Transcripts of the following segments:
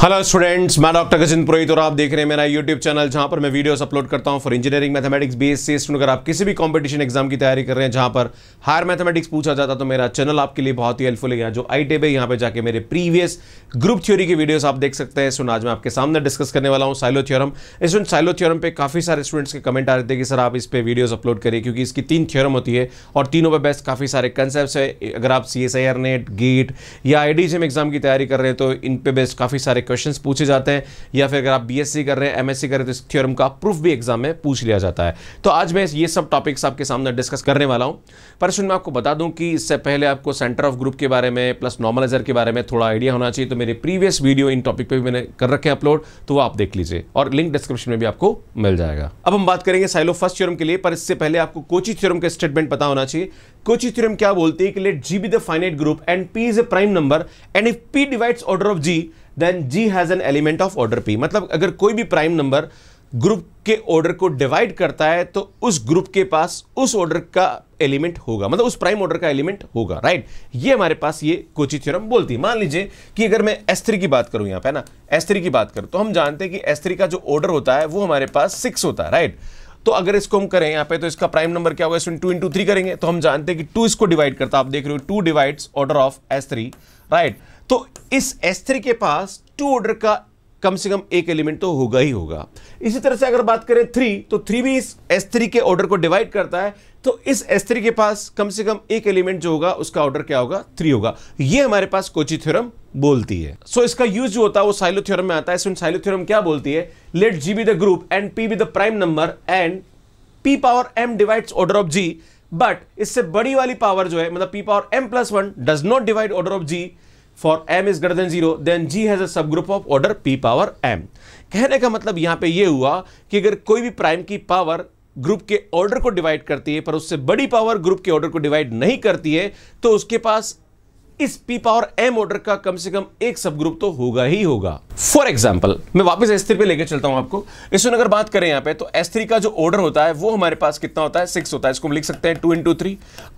hello students मैं doctor गजिंद पुरोहित और आप देख रहे हैं मेरा यूट्यूब चैनल जहां पर मैं वीडियोस अपलोड करता हूं फॉर इंजीनियरिंग मैथमेटिक्स बेस से स्टूडेंट अगर आप किसी भी कंपटीशन एग्जाम की तैयारी कर रहे हैं जहां पर हायर मैथमेटिक्स पूछा जाता तो मेरा चैनल आपके लिए बहुत ही हेल्पफुल है जो आई टेब e यहाँ पर जाकर मेरे प्रीवियस ग्रुप थ्योरी की वीडियोज आप देख सकते हैं सुन आज मैं आपके सामने डिस्कस करने वाला हूँ Sylow theorem student Sylow theorem पर काफ़ी सारे स्टूडेंट्स के कमेंट आ रहे थे कि सर आप इस पर वीडियोज़ अपलोड करिए क्योंकि इसकी तीन थियोरम होती है और तीनों पर बेस्ट काफ़ी सारे कंसेप्ट है अगर आप C S I R NET GATE या आई डी एग्जाम की तैयारी कर रहे हैं तो इन पर बेस्ट काफ़ी सारे क्वेश्चन पूछे जाते हैं या फिर अगर आप बी कर रहे हैं एम कर रहे हैं तो इस थियोरम का प्रूफ भी एग्जाम में पूछ लिया जाता है तो आज मैं ये सब टॉपिक्स आपके सामने डिस्कस करने वाला हूँ पर सुन मैं आपको बता दूँ कि इससे पहले आपको सेंटर ऑफ ग्रुप के बारे में प्लस नॉर्मलाइजर के बारे में थोड़ा आइडिया होना चाहिए तो मेरे प्रीवियस वीडियो इन टॉपिक पर भी मैंने कर रखे हैं अपलोड तो वो आप देख लीजिए और लिंक डिस्क्रिप्शन में भी आपको मिल जाएगा अब हम बात करेंगे साइलो फर्स्ट थियोरम के लिए पर इससे पहले आपको कोची थियोरम का स्टेटमेंट पता होना चाहिए कुछ थ्योरम क्या बोलती है कि let G be the finite group and P is a prime number and if P divides order of G then G has an element of order P मतलब अगर कोई भी प्राइम नंबर ग्रुप के order को divide करता है तो उस ग्रुप के पास उस ऑर्डर का एलिमेंट होगा मतलब उस प्राइम ऑर्डर का एलिमेंट होगा राइट ये हमारे पास ये कोची थ्योरम बोलती है मान लीजिए कि अगर मैं एस थ्री की बात करूं यहां पे ना एस थ्री की बात करूं तो हम जानते हैं कि एस थ्री का जो ऑर्डर होता है वो हमारे पास सिक्स होता है राइट तो अगर इसको हम करें यहाँ पे तो इसका प्राइम नंबर क्या होगा इसमें टू इंटू थ्री करेंगे तो हम जानते हैं कि टू इसको डिवाइड करता है आप देख रहे हो two divides order of S three right तो इस एस थ्री के पास टू ऑर्डर का कम से कम एक एलिमेंट तो होगा ही होगा इसी तरह से अगर बात करें थ्री तो थ्री भी इस एस थ्री के ऑर्डर को डिवाइड करता है तो इस एस थ्री के पास कम से कम एक एलिमेंट जो होगा उसका ऑर्डर क्या होगा थ्री होगा ये हमारे पास कोची थ्योरम बोलती है सो so, इसका यूज जो होता है वो साइलो थ्योरम में आता है इसमें साइलो थ्योरम क्या बोलती है let G be the group and P be the prime number and P power M divides order of G but इससे बड़ी वाली पावर जो है मतलब P power M plus one does not divide order of G for M is greater than zero then G has a subgroup of order P power M कहने का मतलब यहां पे ये यह हुआ कि अगर कोई भी प्राइम की पावर ग्रुप के ऑर्डर को डिवाइड करती है पर उससे बड़ी पावर ग्रुप के ऑर्डर को डिवाइड नहीं करती है तो उसके पास इस पी पावर एम ऑर्डर का कम से कम एक सब ग्रुप तो होगा ही होगा फॉर एग्जाम्पल मैं वापस एस थ्री पे लेकर चलता हूं आपको इसमें अगर बात करें यहां पे तो एस थ्री का जो ऑर्डर होता है वो हमारे पास कितना होता है सिक्स होता है इसको हम लिख सकते हैं टू इंटू थ्री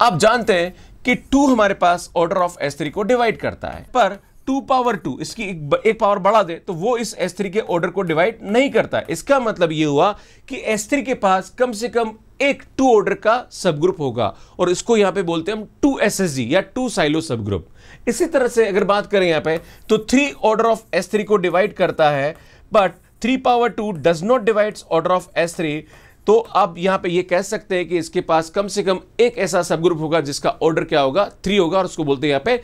आप जानते हैं कि टू हमारे पास ऑर्डर ऑफ एस को डिवाइड करता है पर टू पावर टू इसकी एक, एक पावर बढ़ा दे तो वो इस एस के ऑर्डर को डिवाइड नहीं करता इसका मतलब ये हुआ कि एस के पास कम से कम एक टू ऑर्डर का सब ग्रुप होगा और इसको यहां पे बोलते हैं हम टू एस या टू साइलो सब ग्रुप इसी तरह से अगर बात करें यहां पे तो थ्री ऑर्डर ऑफ एस को डिवाइड करता है but three power two does not divide order of S three तो अब यहां पे ये कह सकते हैं कि इसके पास कम से कम एक ऐसा सब ग्रुप होगा जिसका ऑर्डर क्या होगा थ्री होगा और उसको बोलते हैं यहां पे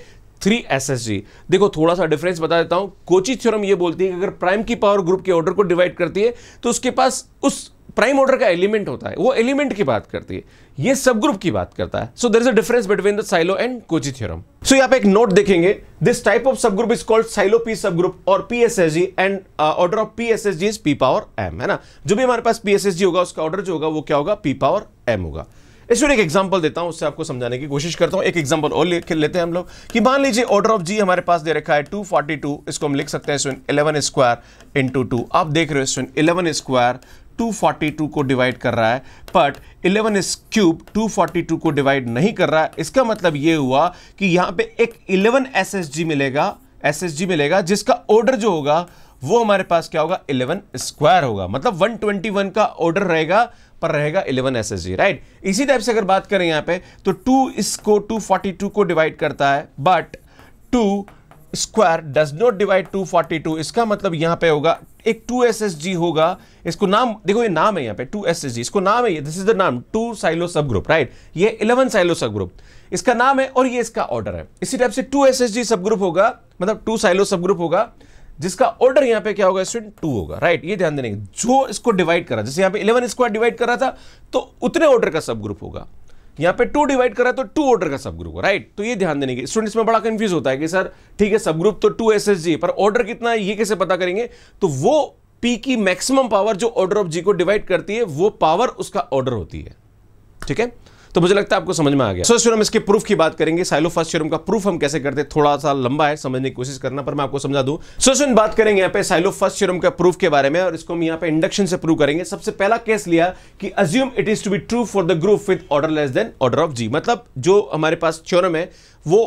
थ्री जी देखो थोड़ा सा डिफरेंस बता देता हूं कोची थ्योरम ये बोलती है कि अगर प्राइम की पावर ग्रुप के ऑर्डर को डिवाइड करती है तो उसके पास उस प्राइम ऑर्डर का एलिमेंट होता है वो एलिमेंट की बात करती है ये सब ग्रुप की बात करता है so there is a difference between the Sylow and Cauchy theorem so यहाँ पे एक नोट देखेंगे this type of subgroup is called Sylow P subgroup और P S S G and order of P S S G is P power M है ना जो भी हमारे पास पी एस एस जी होगा उसका ऑर्डर जो होगा वो क्या होगा पी पावर एम होगा इसमें एक एग्जाम्पल देता हूं उससे आपको समझाने की कोशिश करता हूं एक एग्जाम्पल और ले, लेते हैं हम लोग कि मान लीजिए ऑर्डर ऑफ जी हमारे पास दे रखा है टू फोर्टी टू इसको हम लिख सकते हैं इलेवन स्क्वायर इंटू टू आप देख रहे हो इलेवन स्क्वायर 242 को डिवाइड कर रहा है बट 11 इस क्यूब 242 को डिवाइड नहीं कर रहा है इसका मतलब ये हुआ कि यहाँ पे एक 11 एस मिलेगा एस मिलेगा जिसका ऑर्डर जो होगा वो हमारे पास क्या होगा 11 स्क्वायर होगा मतलब 121 का ऑर्डर रहेगा पर रहेगा 11 एस राइट इसी टाइप से अगर बात करें यहां पे तो 2 इसको 242 को डिवाइड करता है but 2 square does not divide 242 इसका मतलब यहां पे होगा एक 2SSG होगा इसको नाम देखो ये नाम है यहां पे 2SSG इसको नाम है ये दिस इज द नाम 2 साइलो सब ग्रुप राइट ये 11 साइलो सब ग्रुप इसका नाम है और ये इसका ऑर्डर है इसी टाइप से 2SSG सब ग्रुप होगा मतलब 2 साइलो सब ग्रुप होगा जिसका ऑर्डर यहां पे क्या होगा स्टूडेंट टू होगा राइट ये ध्यान देने जो इसको डिवाइड करा जैसे यहां पे इलेवन स्क्वायर डिवाइड करा था तो उतने ऑर्डर का सब ग्रुप होगा यहाँ पे टू डिवाइड करा तो टू ऑर्डर का सब ग्रुप हो राइट तो ये ध्यान देने के स्टूडेंट्स में बड़ा कंफ्यूज होता है कि सर ठीक है सब ग्रुप तो टू एस एस जी पर ऑर्डर कितना है ये कैसे पता करेंगे तो वो पी की मैक्सिमम पावर जो ऑर्डर ऑफ जी को डिवाइड करती है वो पावर उसका ऑर्डर होती है ठीक है तो मुझे लगता है आपको समझ में आ गया सो इसके प्रूफ की बात करेंगे साइलो फर्स्ट थ्योरम का प्रूफ हम कैसे करते हैं थोड़ा सा लंबा है समझने की कोशिश करना पर मैं आपको समझा दू सो बात करेंगे यहाँ पे साइलो फर्स्ट थ्योरम का प्रूफ के बारे में और इसको हम यहाँ पे इंडक्शन से प्रूव करेंगे सबसे पहला केस लिया कि assume it is to be true for the group with order less than order of G मतलब जो हमारे पास थ्योरम है वो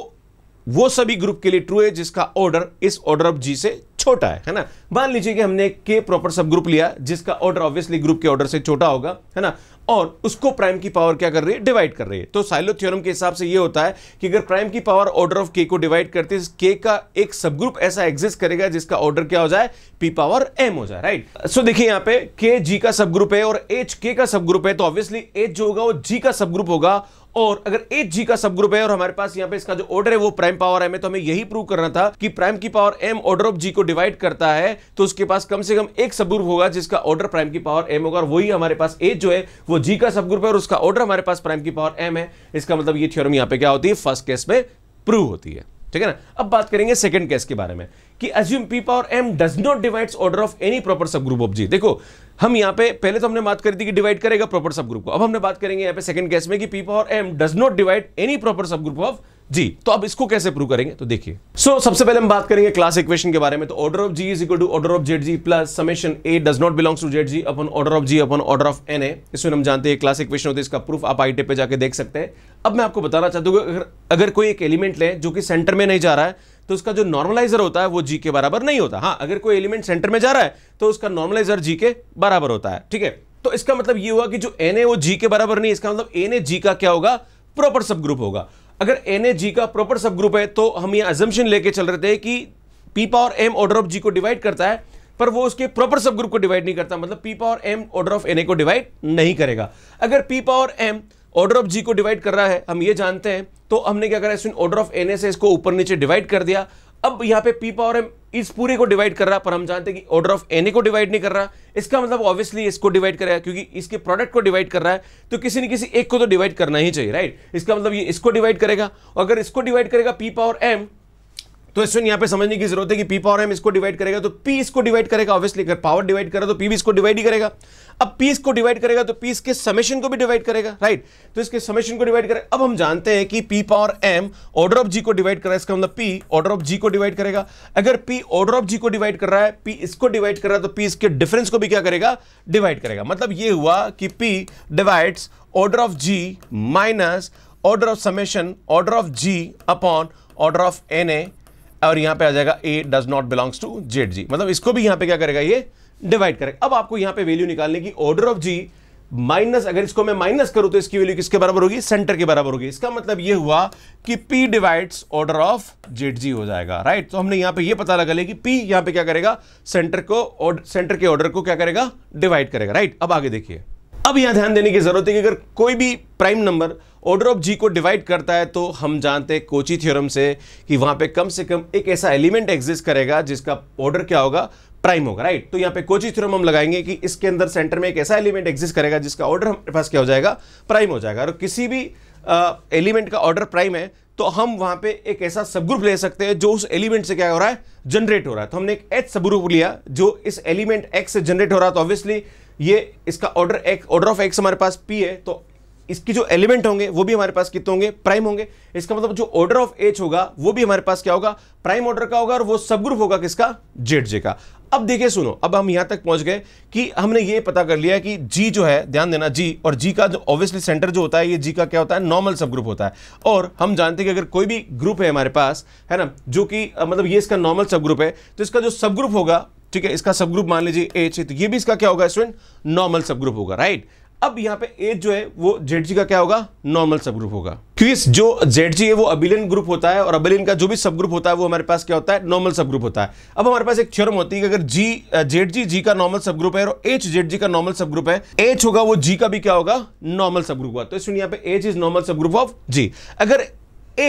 वो सभी ग्रुप के लिए ट्रू है जिसका ऑर्डर इस ऑर्डर ऑफ जी से छोटा है है ना मान लीजिए कि हमने के प्रॉपर सब ग्रुप लिया जिसका ऑर्डर ऑब्वियसली ग्रुप के ऑर्डर से छोटा होगा है ना और उसको प्राइम की पावर क्या कर रही है डिवाइड कर रही है तो साइलो थ्योरम के हिसाब से ये होता है कि अगर प्राइम की पावर ऑर्डर ऑफ के को डिवाइड करते हैं के का एक सब ग्रुप ऐसा एग्जिस्ट करेगा जिसका ऑर्डर क्या हो जाए पी पावर एम हो जाए राइट सो so, देखिए यहाँ पे के जी का सब ग्रुप है और एच के का सब ग्रुप है तो ऑब्वियसली एच जो होगा वो जी का सब ग्रुप होगा और अगर एच जी का सब ग्रुप है और हमारे पास यहाँ पे इसका जो ऑर्डर है वो प्राइम पावर एम है तो हमें यही प्रूव करना था कि प्राइम की power M order of G को डिवाइड करता है तो उसके पास कम से कम एक सब ग्रुप होगा जिसका ऑर्डर प्राइम की पावर एम होगा और वही हमारे पास एच जो है वो जी का सब ग्रुप है और उसका ऑर्डर हमारे पास प्राइम की पावर एम है इसका मतलब ये थ्योरम यहां पे क्या होती है फर्स्ट केस में प्रूव होती है ठीक है ना अब बात करेंगे सेकंड केस के बारे में कि assume P power M does not divides order of any proper subgroup of G देखो हम यहां पे पहले तो हमने बात करी थी कि डिवाइड करेगा प्रॉपर सब ग्रुप को अब हमने बात करेंगे यहां पे सेकंड केस में कि P power M does not divide any proper subgroup of G तो अब इसको कैसे प्रूव करेंगे तो देखिए सो so, सबसे पहले हम बात करेंगे क्लास इक्वेशन के बारे में तो order of G is equal to order of Z G plus summation A does not belongs to Z G upon order of G upon order of N A इसमें हम जानते हैं क्लास इक्वेशन होती है इसका प्रूफ आप आई पे जाकर देख सकते हैं अब मैं आपको बताना चाहता हूँ अगर, अगर कोई एक एलिमेंट लें जो कि सेंटर में नहीं जा रहा है तो उसका जो नॉर्मलाइजर होता है वो जी के बराबर नहीं होता हाँ अगर कोई एलिमेंट सेंटर में जा रहा है तो उसका नॉर्मलाइजर जी के बराबर होता है ठीक है तो इसका मतलब ये हुआ कि जो एन ए वो जी के बराबर नहीं इसका मतलब एन ए जी का क्या होगा प्रॉपर सब ग्रुप होगा अगर एन ए जी का प्रॉपर सब ग्रुप है तो हम ये एजम्पन लेके चल रहे थे कि P power M order of G को डिवाइड करता है पर वो उसके प्रॉपर सब ग्रुप को डिवाइड नहीं करता मतलब P power M order of N A को डिवाइड नहीं करेगा अगर P power M order of G को डिवाइड कर रहा है हम ये जानते हैं तो हमने क्या करा ऑर्डर ऑफ एन ए से इसको ऊपर नीचे डिवाइड कर दिया अब यहाँ पे पी पावर एम इस पूरे को डिवाइड कर रहा पर हम जानते हैं कि ऑर्डर ऑफ एन को डिवाइड नहीं कर रहा इसका मतलब ऑब्वियसली इसको डिवाइड कर रहा है क्योंकि इसके प्रोडक्ट को डिवाइड कर रहा है तो किसी न किसी एक को तो डिवाइड करना ही चाहिए राइट इसका मतलब ये इसको डिवाइड करेगा और अगर इसको डिवाइड करेगा पी पावर एम तो इस यहाँ पे समझने की जरूरत है कि पी पावर एम इसको डिवाइड करेगा तो पी इसको डिवाइड करेगा ऑब्वियसली अगर पावर डिवाइड करा तो पी भी इसको डिवाइड ही करेगा अब पी इसको डिवाइड करेगा तो पी इसके समेशन को भी डिवाइड करेगा राइट तो इसके समेशन को डिवाइड करेगा अब हम जानते हैं कि P power M order of G को डिवाइड करा इसका मतलब पी ऑर्डर ऑफ जी को डिवाइड करेगा अगर पी ऑर्डर ऑफ जी को डिवाइड कर रहा है पी इसको डिवाइड कर रहा है तो पी इसके डिफरेंस को भी क्या करेगा डिवाइड करेगा मतलब ये हुआ कि P divides order of G minus order of summation order of G upon order of N A और यहां पे आ जाएगा A does not belongs to Z G मतलब इसको भी यहां पे क्या करेगा ये डिवाइड करेगा अब आपको यहां पे वैल्यू निकालने की ऑर्डर ऑफ जी माइनस अगर इसको मैं माइनस करूं तो इसकी वैल्यू किसके बराबर होगी सेंटर के बराबर होगी इसका मतलब ये हुआ कि P divides order of Z G हो जाएगा राइट तो हमने यहां पे ये पता लगा लिया कि पी यहां पे क्या करेगा सेंटर को सेंटर के ऑर्डर को क्या करेगा डिवाइड करेगा राइट अब आगे देखिए अब यहां ध्यान देने की जरूरत है कि अगर कोई भी prime number order of G को डिवाइड करता है तो हम जानते हैं कोची थ्योरम से कि वहां पे कम से कम एक ऐसा एलिमेंट एग्जिस्ट करेगा जिसका ऑर्डर क्या होगा प्राइम होगा राइट तो यहाँ पे कोची थ्योरम हम लगाएंगे कि इसके अंदर सेंटर में एक ऐसा एलिमेंट एग्जिस्ट करेगा जिसका ऑर्डर हमारे पास क्या हो जाएगा प्राइम हो जाएगा और किसी भी एलिमेंट का ऑर्डर प्राइम है तो हम वहां पे एक ऐसा सबग्रुप ले सकते हैं जो उस एलिमेंट से क्या हो रहा है जनरेट हो रहा है तो हमने एक एच सबग्रुप लिया जो इस एलिमेंट एक्स से जनरेट हो रहा है तो ऑब्वियसली ये इसका order X order of X हमारे पास पी है तो इसकी जो एलिमेंट होंगे वो भी हमारे पास कितने होंगे प्राइम होंगे इसका मतलब जो ऑर्डर ऑफ एच होगा वो भी हमारे पास क्या होगा प्राइम ऑर्डर का होगा और वो सब ग्रुप होगा किसका जेड जे का अब देखिए सुनो अब हम यहां तक पहुंच गए कि हमने ये पता कर लिया कि जी जो है ध्यान देना जी और जी का जो ऑब्वियसली सेंटर जो होता है ये जी का क्या होता है नॉर्मल सब ग्रुप होता है और हम जानते हैं कि अगर कोई भी ग्रुप है हमारे पास है ना जो कि मतलब ये इसका नॉर्मल सब ग्रुप है तो इसका जो सब ग्रुप होगा ठीक है इसका सब ग्रुप मान लीजिए एच तो ये भी इसका क्या होगा स्टूडेंट नॉर्मल सब ग्रुप होगा राइट अब यहां पे एज जो है वो जेड जी का क्या होगा नॉर्मल सब ग्रुप होगा क्योंकि जो जेड जी है वो अबिलियन ग्रुप होता है और अबिलियन का जो भी सब ग्रुप होता है वो हमारे पास क्या होता है नॉर्मल सब ग्रुप होता है अब हमारे पास एक थ्योरम होती है कि अगर जी जेड जी जी का नॉर्मल सब ग्रुप है और एच जेड जी का नॉर्मल सब ग्रुप है एच होगा वो जी का भी क्या होगा नॉर्मल सब ग्रुप होगा तो इसमें यहां पर H is normal subgroup of G अगर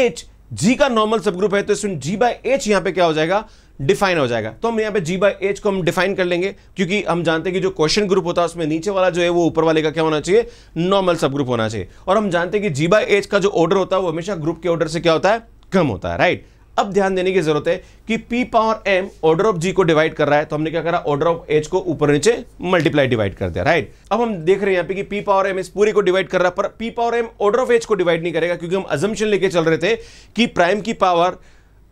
एच जी का नॉर्मल सब ग्रुप है तो इसमें जी बाय एच यहां पर क्या हो जाएगा डिफाइन हो जाएगा तो हम यहाँ पे जी बाई एच को हम डिफाइन कर लेंगे क्योंकि हम जानते हैं कि जो क्वेश्चन ग्रुप होता है उसमें नीचे वाला जो है वो ऊपर वाले का क्या होना चाहिए नॉर्मल सब ग्रुप होना चाहिए और हम जानते हैं कि जी बाई एच का जो ऑर्डर होता है वो हमेशा ग्रुप के ऑर्डर से क्या होता है कम होता है राइट अब ध्यान देने की जरूरत है कि P power M order of G को डिवाइड कर रहा है तो हमने क्या करा ऑर्डर ऑफ एच को ऊपर नीचे मल्टीप्लाई डिवाइड कर दिया राइट अब हम देख रहे हैं यहाँ पे कि P पावर एम इस पूरे को डिवाइड कर रहा है पर P power M order of H को डिवाइड नहीं करेगा क्योंकि हम अजम्पन लेके चल रहे थे कि प्राइम की पावर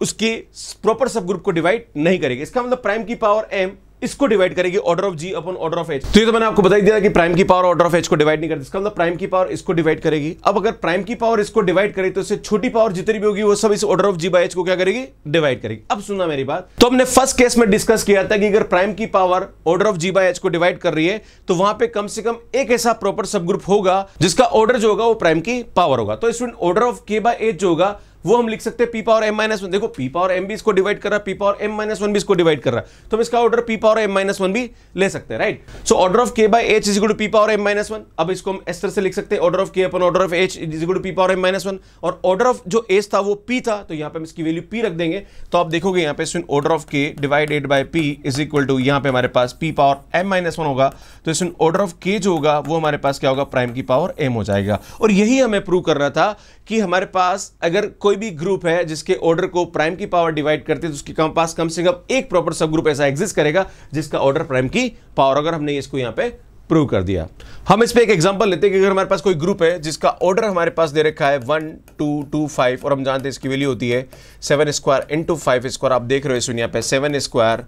उसके प्रॉपर सब ग्रुप को डिवाइड नहीं करेगी इसका मतलब प्राइम की पावर एम इसको डिवाइड करेगी order of G upon order of H तो ये तो मैंने आपको बताई दिया कि प्राइम की पावर ऑर्डर ऑफ एच को डिवाइड नहीं करती इसका मतलब प्राइम की पावर इसको डिवाइड करेगी अब अगर प्राइम की पावर इसको डिवाइड करे तो इससे छोटी पावर जितनी भी होगी वो सब इस order of G by H को क्या करेगी डिवाइड करेगी अब सुना मेरी बात तो हमने फर्स्ट केस में डिस्कस किया था कि अगर प्राइम की power order of G by H को डिवाइड कर रही है तो वहां पर कम से कम एक ऐसा प्रॉपर सब ग्रुप होगा जिसका ऑर्डर जो होगा वो प्राइम की पावर होगा तो student order of K by H जो होगा वो हम लिख सकते हैं P power M minus one देखो पी पावर एम भी इसको डिवाइड कर रहा है P power M minus one भी इसको डिवाइड कर रहा है तो हम इसका order P power M minus one भी ले सकते हैं right so order of K by H is equal to P power M minus one अब इसको हम इस तरह से लिख सकते हैं order of K upon order of H is equal to P power M minus one और ऑर्डर ऑफ जो एच था वो पी था तो यहाँ पे हम इसकी वैल्यू पी रख देंगे तो आप देखोगे यहाँ पे इसमें order of K divided by P is equal to यहाँ पे हमारे पास P power M minus one होगा तो इसमें ऑर्डर ऑफ के जो होगा वो हमारे पास क्या होगा प्राइम की पावर एम हो जाएगा और यही हमें प्रूव कर रहा था कि हमारे पास अगर कोई कोई भी ग्रुप है जिसके ऑर्डर को प्राइम की पावर डिवाइड करते हैं तो उसके कम पास कम से कम एक प्रॉपर सब ग्रुप ऐसा एग्जिस्ट करेगा जिसका ऑर्डर प्राइम की पावर अगर हमने इसको यहाँ पे प्रूव कर दिया हम इस पर एक एग्जाम्पल लेते हैं कि अगर हमारे पास कोई ग्रुप है जिसका ऑर्डर हमारे पास दे रखा है वन टू टू फाइव और हम जानते हैं इसकी वैल्यू होती है seven square into five square आप देख रहे हो इस दुनिया पे seven square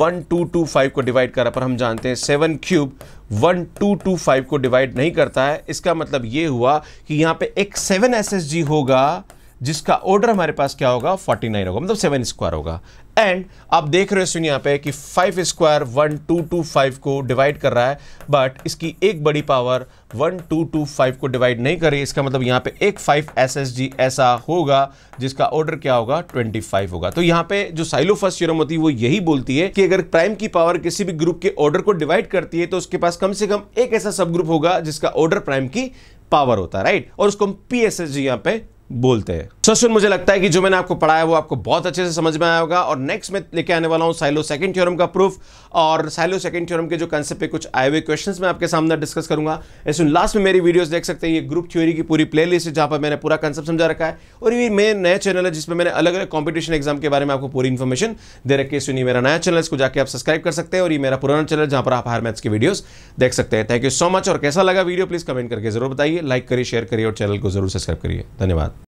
one two two five को डिवाइड करा पर हम जानते हैं seven cube one two two five को डिवाइड नहीं करता है इसका मतलब ये हुआ कि यहाँ पे एक सेवन एस होगा जिसका ऑर्डर हमारे पास क्या होगा 49 होगा मतलब सेवन स्क्वायर होगा एंड आप देख रहे हो सुन यहाँ पे कि five square one two two five को डिवाइड कर रहा है बट इसकी एक बड़ी power one two two five को डिवाइड नहीं कर रही इसका मतलब यहाँ पे एक फाइव एस एस जी ऐसा होगा जिसका ऑर्डर क्या होगा ट्वेंटी फाइव होगा तो यहाँ पे जो साइलो फर्स्ट होती है वो यही बोलती है कि अगर प्राइम की पावर किसी भी ग्रुप के ऑर्डर को डिवाइड करती है तो उसके पास कम से कम एक ऐसा सब ग्रुप होगा जिसका ऑर्डर प्राइम की पावर होता है राइट और उसको हम पी एस एस जी यहाँ पे बोलते हैं सो सुन मुझे लगता है कि जो मैंने आपको पढ़ाया वो आपको बहुत अच्छे से समझ में आया होगा और नेक्स्ट मैं लेके आने वाला हूँ साइलो सेकंड थ्योरम का प्रूफ और साइलो सेकंड थ्योरम के जो कंसेप्ट कुछ आए हुए क्वेश्चंस मैं आपके सामने डिस्कस करूंगा ऐसे लास्ट में मेरी वीडियोज देख सकते हैं ये ग्रुप थ्योरी की पूरी प्ले लिस्ट जहाँ पर मैंने पूरा कंसेप्ट समझा रखा है और ये मेरे नया चैनल है जिसमें मैंने अलग अलग कॉम्पिटिशन एग्जाम के बारे में आपको पूरी इन्फॉर्मेशन दे रखी है सुनिए मेरा नया चैनल इसको जाकर आप सब्सक्राइब कर सकते हैं और ये मेरा पुराना चैनल जहाँ पर आप हायर मैथ्स की वीडियोज देख सकते हैं थैंक यू सो मच और कैसा लगा वीडियो प्लीज़ कमेंट करके जरूर बताइए लाइक करिए शेयर करिए और चैनल को जरूर सब्सक्राइब करिए धन्यवाद